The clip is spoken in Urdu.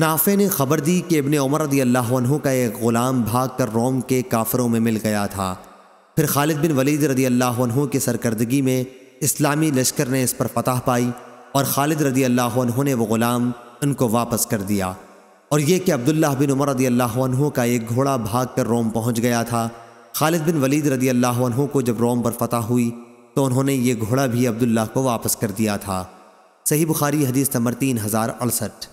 نافع نے خبر دی کہ ابن عمر رضی اللہ عنہ کا ایک غلام بھاگ کر روم کے کافروں میں مل گیا تھا پھر خالد بن ولید رضی اللہ عنہ کی سرکردگی میں اسلامی لشکر نے اس پر فتح پائی اور خالد رضی اللہ عنہ نے وہ غلام ان کو واپس کر دیا اور یہ کہ عبداللہ بن عمر رضی اللہ عنہ کا ایک گھوڑا بھاگ کر روم پہنچ گیا تھا خالد بن ولید رضی اللہ عنہ کو جب روم پر فتح ہوئی تو انہوں نے یہ گھوڑا بھی عبداللہ کو واپس کر دیا تھا صحیح بخاری حدیث نمبر تین ہزار اڑسٹھ